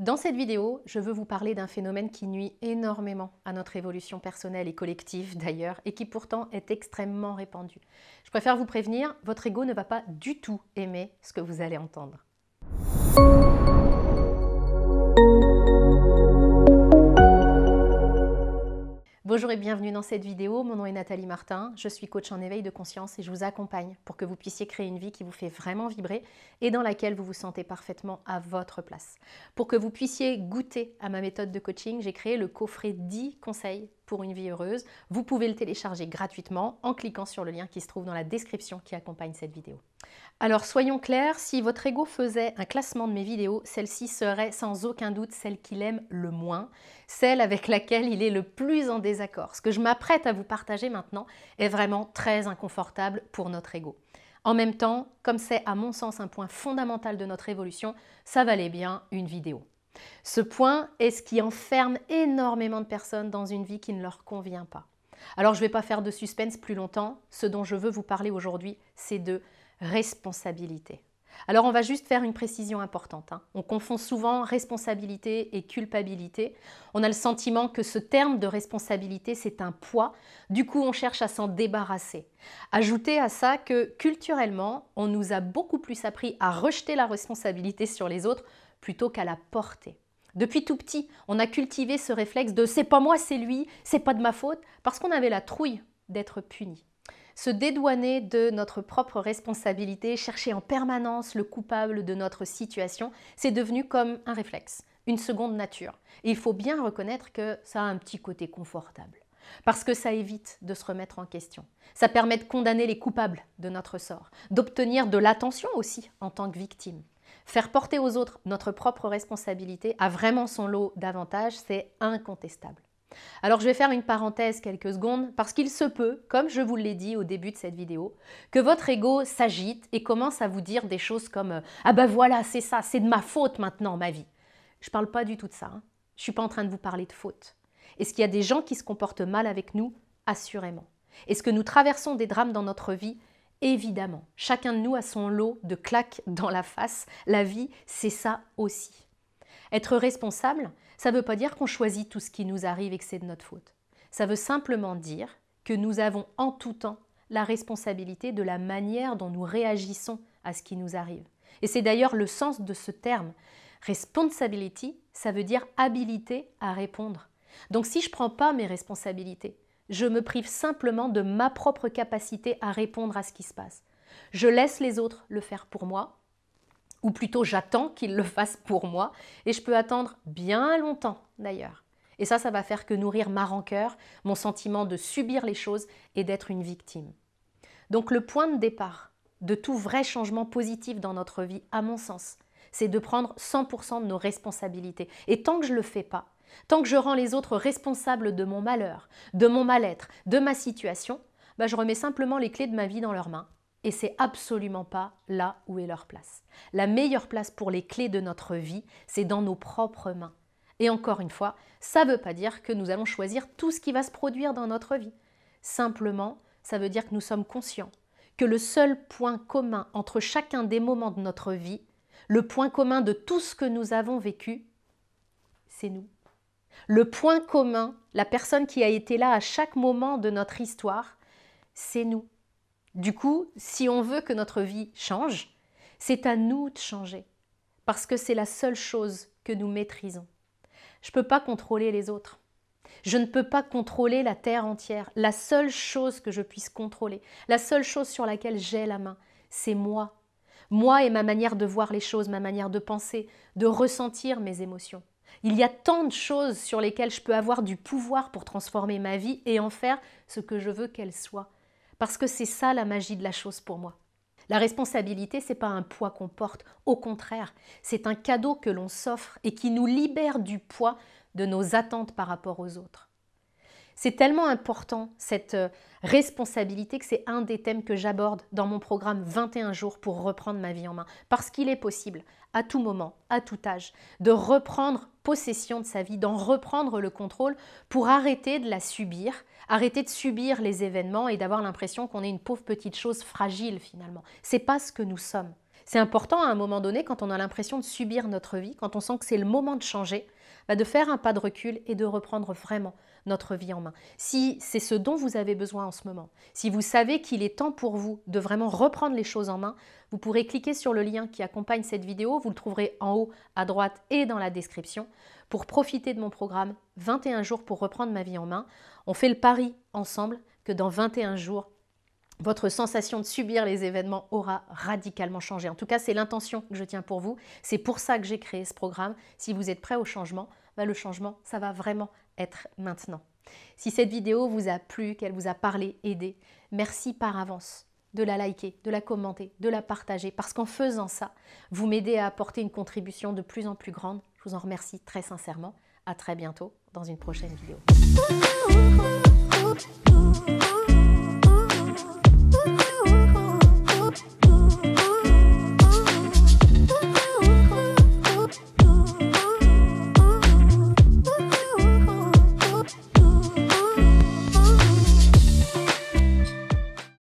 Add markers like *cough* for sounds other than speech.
Dans cette vidéo, je veux vous parler d'un phénomène qui nuit énormément à notre évolution personnelle et collective *laughs* d'ailleurs, et qui pourtant est extrêmement répandu. Je préfère vous prévenir, votre ego ne va pas du tout aimer ce que vous allez entendre. Bonjour et bienvenue dans cette vidéo. Mon nom est Nathalie Martin, je suis coach en éveil de conscience et je vous accompagne pour que vous puissiez créer une vie qui vous fait vraiment vibrer et dans laquelle vous vous sentez parfaitement à votre place. Pour que vous puissiez goûter à ma méthode de coaching, j'ai créé le coffret 10 conseils pour une vie heureuse. Vous pouvez le télécharger gratuitement en cliquant sur le lien qui se trouve dans la description qui accompagne cette vidéo. Alors soyons clairs, si votre ego faisait un classement de mes vidéos, celle-ci serait sans aucun doute celle qu'il aime le moins, celle avec laquelle il est le plus en désaccord. Ce que je m'apprête à vous partager maintenant est vraiment très inconfortable pour notre ego. En même temps, comme c'est à mon sens un point fondamental de notre évolution, ça valait bien une vidéo. Ce point est ce qui enferme énormément de personnes dans une vie qui ne leur convient pas. Alors je ne vais pas faire de suspense plus longtemps. Ce dont je veux vous parler aujourd'hui, c'est de responsabilité. Alors on va juste faire une précision importante. Hein. On confond souvent responsabilité et culpabilité. On a le sentiment que ce terme de responsabilité, c'est un poids. Du coup, on cherche à s'en débarrasser. Ajoutez à ça que culturellement, on nous a beaucoup plus appris à rejeter la responsabilité sur les autres plutôt qu'à la porter. Depuis tout petit, on a cultivé ce réflexe de c'est pas moi, c'est lui, c'est pas de ma faute, parce qu'on avait la trouille d'être puni. Se dédouaner de notre propre responsabilité, chercher en permanence le coupable de notre situation, c'est devenu comme un réflexe, une seconde nature. Et il faut bien reconnaître que ça a un petit côté confortable parce que ça évite de se remettre en question. Ça permet de condamner les coupables de notre sort, d'obtenir de l'attention aussi en tant que victime. Faire porter aux autres notre propre responsabilité a vraiment son lot d'avantages, c'est incontestable. Alors je vais faire une parenthèse quelques secondes parce qu'il se peut, comme je vous l'ai dit au début de cette vidéo, que votre ego s'agite et commence à vous dire des choses comme ah ben voilà, c'est ça, c'est de ma faute maintenant ma vie. Je ne parle pas du tout de ça. Hein. je ne suis pas en train de vous parler de faute. Est-ce qu'il y a des gens qui se comportent mal avec nous Assurément. Est-ce que nous traversons des drames dans notre vie Évidemment, chacun de nous a son lot de claques dans la face. La vie, c'est ça aussi. Être responsable, ça ne veut pas dire qu'on choisit tout ce qui nous arrive et que c'est de notre faute. Ça veut simplement dire que nous avons en tout temps la responsabilité de la manière dont nous réagissons à ce qui nous arrive. Et c'est d'ailleurs le sens de ce terme. Responsibility, ça veut dire habilité à répondre. Donc si je ne prends pas mes responsabilités, je me prive simplement de ma propre capacité à répondre à ce qui se passe. Je laisse les autres le faire pour moi, ou plutôt j'attends qu'ils le fassent pour moi, et je peux attendre bien longtemps d'ailleurs. Et ça, ça va faire que nourrir ma rancœur, mon sentiment de subir les choses et d'être une victime. Donc le point de départ de tout vrai changement positif dans notre vie, à mon sens, c'est de prendre 100% de nos responsabilités. Et tant que je ne le fais pas, tant que je rends les autres responsables de mon malheur, de mon mal-être, de ma situation, bah, je remets simplement les clés de ma vie dans leurs mains. Et c'est absolument pas là où est leur place. La meilleure place pour les clés de notre vie, c'est dans nos propres mains. Et encore une fois, ça ne veut pas dire que nous allons choisir tout ce qui va se produire dans notre vie. Simplement, ça veut dire que nous sommes conscients que le seul point commun entre chacun des moments de notre vie, le point commun de tout ce que nous avons vécu, c'est nous. Le point commun, la personne qui a été là à chaque moment de notre histoire, c'est nous. Du coup, si on veut que notre vie change, c'est à nous de changer, parce que c'est la seule chose que nous maîtrisons. Je ne peux pas contrôler les autres. Je ne peux pas contrôler la terre entière. La seule chose que je puisse contrôler, la seule chose sur laquelle j'ai la main, c'est moi moi et ma manière de voir les choses, ma manière de penser, de ressentir mes émotions. Il y a tant de choses sur lesquelles je peux avoir du pouvoir pour transformer ma vie et en faire ce que je veux qu'elle soit. Parce que c'est ça la magie de la chose pour moi. La responsabilité, n'est pas un poids qu'on porte, au contraire, c'est un cadeau que l'on s'offre et qui nous libère du poids de nos attentes par rapport aux autres. C'est tellement important cette euh, responsabilité que c'est un des thèmes que j'aborde dans mon programme 21 jours pour reprendre ma vie en main. Parce qu'il est possible, à tout moment, à tout âge, de reprendre possession de sa vie, d'en reprendre le contrôle pour arrêter de la subir, arrêter de subir les événements et d'avoir l'impression qu'on est une pauvre petite chose fragile finalement. C'est pas ce que nous sommes. C'est important à un moment donné, quand on a l'impression de subir notre vie, quand on sent que c'est le moment de changer, bah, de faire un pas de recul et de reprendre vraiment notre vie en main. Si c'est ce dont vous avez besoin en ce moment, si vous savez qu'il est temps pour vous de vraiment reprendre les choses en main, vous pourrez cliquer sur le lien qui accompagne cette vidéo, vous le trouverez en haut à droite et dans la description, pour profiter de mon programme 21 jours pour reprendre ma vie en main. On fait le pari ensemble que dans 21 jours, votre sensation de subir les événements aura radicalement changé. En tout cas, c'est l'intention que je tiens pour vous. C'est pour ça que j'ai créé ce programme. Si vous êtes prêt au changement, bah, le changement, ça va vraiment être maintenant. Si cette vidéo vous a plu, qu'elle vous a parlé, aidé, merci par avance de la liker, de la commenter, de la partager, parce qu'en faisant ça, vous m'aidez à apporter une contribution de plus en plus grande. Je vous en remercie très sincèrement. À très bientôt dans une prochaine vidéo.